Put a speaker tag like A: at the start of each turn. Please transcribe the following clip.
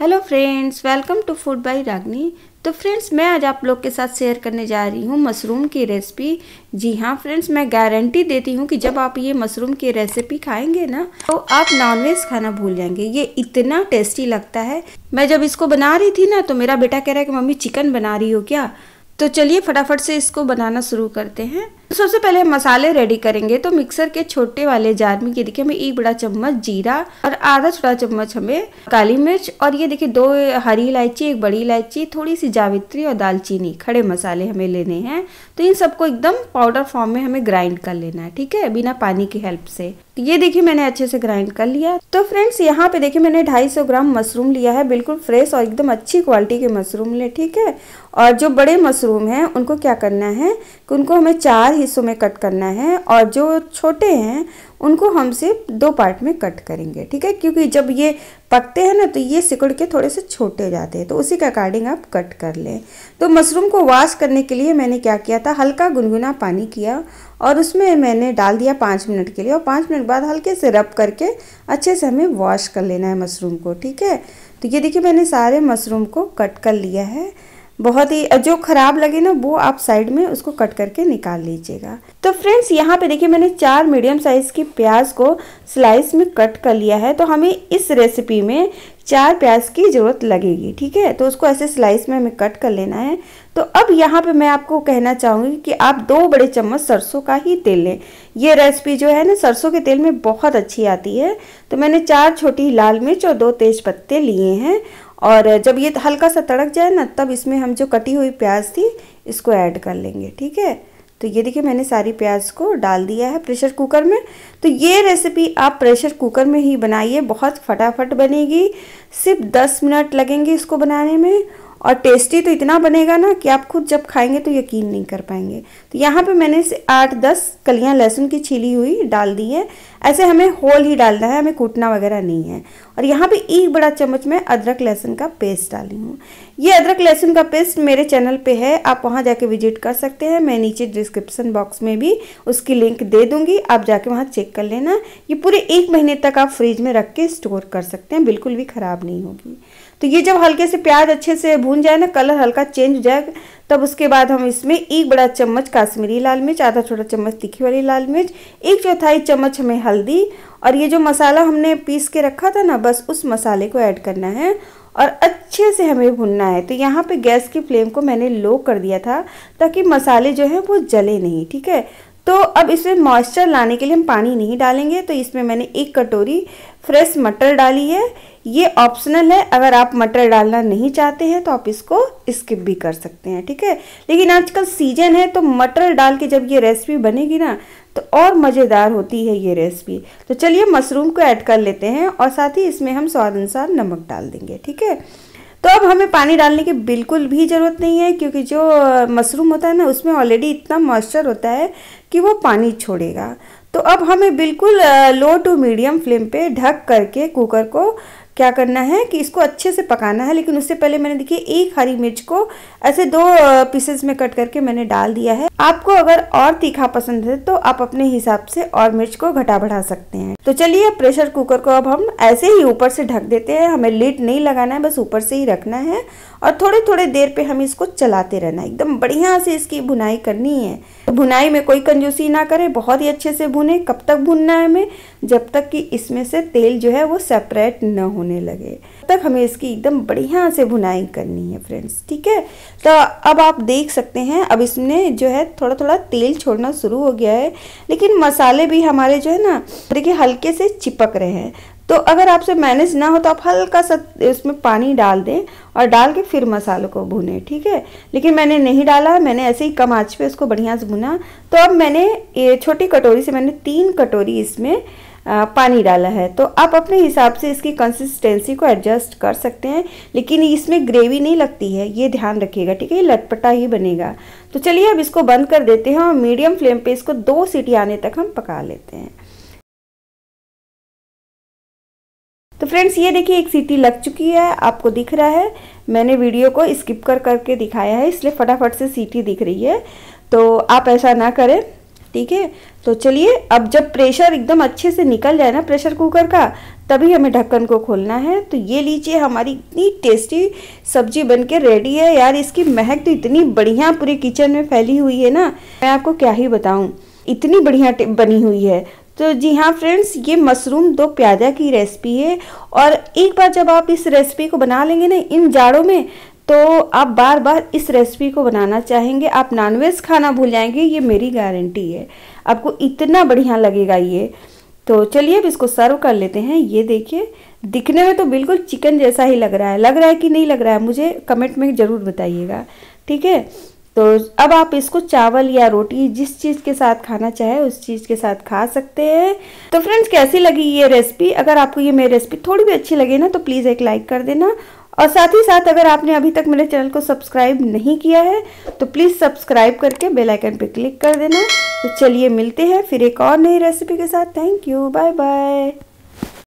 A: hello friends welcome to food by Ragini तो friends मैं आज आप लोग के साथ शेयर करने जा रही हूँ मशरूम की रेसिपी जी हाँ फ्रेंड्स मैं गारंटी देती हूँ कि जब आप ये मशरूम की रेसिपी खाएंगे ना तो आप नॉनवेज खाना भूल जाएंगे ये इतना टेस्टी लगता है मैं जब इसको बना रही थी ना तो मेरा बेटा कह रहा है कि मम्मी चिकन बना रही हो क्या तो चलिए फटाफट से इसको बनाना शुरू करते हैं तो सबसे पहले हम मसाले रेडी करेंगे तो मिक्सर के छोटे वाले जार में ये देखिए हमें एक बड़ा चम्मच जीरा और आधा छोटा चम्मच हमें काली मिर्च और ये देखिए दो हरी इलायची एक बड़ी इलायची थोड़ी सी जावित्री और दालचीनी खड़े मसाले हमें लेने हैं तो इन सबको एकदम पाउडर फॉर्म में हमें ग्राइंड कर लेना है ठीक है बिना पानी की हेल्प से ये देखिए मैंने अच्छे से ग्राइंड कर लिया तो फ्रेंड्स यहाँ पे देखिए मैंने 250 ग्राम मशरूम लिया है बिल्कुल फ्रेश और एकदम अच्छी क्वालिटी के मशरूम ले ठीक है और जो बड़े मशरूम हैं उनको क्या करना है कि उनको हमें चार हिस्सों में कट करना है और जो छोटे हैं उनको हम सिर्फ दो पार्ट में कट करेंगे ठीक है क्योंकि जब ये पकते हैं ना तो ये सिकुड़ के थोड़े से छोटे जाते हैं तो उसी के अकॉर्डिंग आप कट कर लें तो मशरूम को वॉश करने के लिए मैंने क्या किया था हल्का गुनगुना पानी किया और उसमें मैंने डाल दिया पाँच मिनट के लिए और पाँच मिनट बाद हल्के से रब करके अच्छे से हमें वॉश कर लेना है मशरूम को ठीक है तो ये देखिए मैंने सारे मशरूम को कट कर लिया है बहुत ही जो खराब लगे ना वो आप साइड में उसको कट करके निकाल लीजिएगा तो फ्रेंड्स यहाँ पे देखिए मैंने चार मीडियम साइज़ की प्याज को स्लाइस में कट कर लिया है तो हमें इस रेसिपी में चार प्याज की ज़रूरत लगेगी ठीक है तो उसको ऐसे स्लाइस में हमें कट कर लेना है तो अब यहाँ पे मैं आपको कहना चाहूँगी कि आप दो बड़े चम्मच सरसों का ही तेल लें ये रेसिपी जो है ना सरसों के तेल में बहुत अच्छी आती है तो मैंने चार छोटी लाल मिर्च और दो तेज़ पत्ते लिए हैं और जब ये हल्का सा तड़क जाए ना तब इसमें हम जो कटी हुई प्याज थी इसको ऐड कर लेंगे ठीक है तो ये देखिए मैंने सारी प्याज को डाल दिया है प्रेशर कुकर में तो ये रेसिपी आप प्रेशर कुकर में ही बनाइए बहुत फटाफट बनेगी सिर्फ 10 मिनट लगेंगे इसको बनाने में और टेस्टी तो इतना बनेगा ना कि आप खुद जब खाएंगे तो यकीन नहीं कर पाएंगे तो यहाँ पे मैंने आठ दस कलियाँ लहसुन की छिली हुई डाल दी है ऐसे हमें होल ही डालना है हमें कूटना वगैरह नहीं है और यहाँ पे एक बड़ा चम्मच में अदरक लहसुन का पेस्ट डाली हूँ ये अदरक लहसुन का पेस्ट मेरे चैनल पर है आप वहाँ जाके विजिट कर सकते हैं मैं नीचे डिस्क्रिप्सन बॉक्स में भी उसकी लिंक दे दूँगी आप जाके वहाँ चेक कर लेना ये पूरे एक महीने तक आप फ्रिज में रख के स्टोर कर सकते हैं बिल्कुल भी ख़राब नहीं होगी तो ये जब हल्के से प्याज अच्छे से भून जाए ना कलर हल्का चेंज हो जाए तब उसके बाद हम इसमें एक बड़ा चम्मच काश्मीरी लाल मिर्च आधा छोटा चम्मच तीखी वाली लाल मिर्च एक चौथाई चम्मच हमें हल्दी और ये जो मसाला हमने पीस के रखा था ना बस उस मसाले को ऐड करना है और अच्छे से हमें भुनना है तो यहाँ पे गैस की फ्लेम को मैंने लो कर दिया था ताकि मसाले जो हैं वो जले नहीं ठीक है तो अब इसमें मॉइस्चर लाने के लिए हम पानी नहीं डालेंगे तो इसमें मैंने एक कटोरी फ्रेश मटर डाली है ये ऑप्शनल है अगर आप मटर डालना नहीं चाहते हैं तो आप इसको स्किप भी कर सकते हैं ठीक है लेकिन आजकल सीजन है तो मटर डाल के जब ये रेसिपी बनेगी ना तो और मज़ेदार होती है ये रेसिपी तो चलिए मशरूम को ऐड कर लेते हैं और साथ ही इसमें हम स्वाद अनुसार नमक डाल देंगे ठीक है तो अब हमें पानी डालने की बिल्कुल भी ज़रूरत नहीं है क्योंकि जो मशरूम होता है ना उसमें ऑलरेडी इतना मॉइस्चर होता है कि वो पानी छोड़ेगा तो अब हमें बिल्कुल लो टू मीडियम फ्लेम पे ढक करके कुकर को क्या करना है कि इसको अच्छे से पकाना है लेकिन उससे पहले मैंने देखिए एक हरी मिर्च को ऐसे दो पीसेस में कट करके मैंने डाल दिया है आपको अगर और तीखा पसंद है तो आप अपने हिसाब से और मिर्च को घटा बढ़ा सकते हैं तो चलिए प्रेशर कुकर को अब हम ऐसे ही ऊपर से ढक देते हैं हमें लीड नहीं लगाना है बस ऊपर से ही रखना है और थोड़े थोड़े देर पर हमें इसको चलाते रहना है एकदम बढ़िया से इसकी बुनाई करनी है तो भुनाई में कोई कंजूसी ना करें बहुत ही अच्छे से भुने कब तक भुनना है हमें जब तक कि इसमें से तेल जो है वो सेपरेट न होने लगे तक हमें इसकी एकदम बढ़िया से भुनाई करनी है फ्रेंड्स ठीक है तो अब आप देख सकते हैं अब इसमें जो है थोड़ा थोड़ा तेल छोड़ना शुरू हो गया है लेकिन मसाले भी हमारे जो है ना देखिए हल्के से चिपक रहे हैं तो अगर आपसे मैनेज ना हो तो आप हल्का सा इसमें पानी डाल दें और डाल के फिर मसालों को भुने ठीक है लेकिन मैंने नहीं डाला मैंने ऐसे ही कम आँच पे उसको बढ़िया से भुना तो अब मैंने ये छोटी कटोरी से मैंने तीन कटोरी इसमें पानी डाला है तो आप अपने हिसाब से इसकी कंसिस्टेंसी को एडजस्ट कर सकते हैं लेकिन इसमें ग्रेवी नहीं लगती है ये ध्यान रखिएगा ठीक है ये लटपटा ही बनेगा तो चलिए अब इसको बंद कर देते हैं और मीडियम फ्लेम पे इसको दो सीटी आने तक हम पका लेते हैं फ्रेंड्स ये देखिए एक सीटी लग चुकी है आपको दिख रहा है मैंने वीडियो को स्किप कर करके दिखाया है इसलिए फटाफट से सीटी दिख रही है तो आप ऐसा ना करें ठीक है तो चलिए अब जब प्रेशर एकदम अच्छे से निकल जाए ना प्रेशर कुकर का तभी हमें ढक्कन को खोलना है तो ये लीजिए हमारी इतनी टेस्टी सब्जी बनके रेडी है यार इसकी महक तो इतनी बढ़िया पूरे किचन में फैली हुई है ना मैं आपको क्या ही बताऊँ इतनी बढ़िया बनी हुई है तो जी हाँ फ्रेंड्स ये मशरूम दो प्याजा की रेसिपी है और एक बार जब आप इस रेसिपी को बना लेंगे ना इन जाड़ों में तो आप बार बार इस रेसिपी को बनाना चाहेंगे आप नॉनवेज खाना भूल जाएंगे ये मेरी गारंटी है आपको इतना बढ़िया लगेगा ये तो चलिए अब इसको सर्व कर लेते हैं ये देखिए दिखने में तो बिल्कुल चिकन जैसा ही लग रहा है लग रहा है कि नहीं लग रहा है मुझे कमेंट में ज़रूर बताइएगा ठीक है तो अब आप इसको चावल या रोटी जिस चीज़ के साथ खाना चाहे उस चीज़ के साथ खा सकते हैं तो फ्रेंड्स कैसी लगी ये रेसिपी अगर आपको ये मेरी रेसिपी थोड़ी भी अच्छी लगे ना तो प्लीज़ एक लाइक कर देना और साथ ही साथ अगर आपने अभी तक मेरे चैनल को सब्सक्राइब नहीं किया है तो प्लीज़ सब्सक्राइब करके बेल आइकन पर क्लिक कर देना तो चलिए मिलते हैं फिर एक और नई रेसिपी के साथ थैंक यू बाय बाय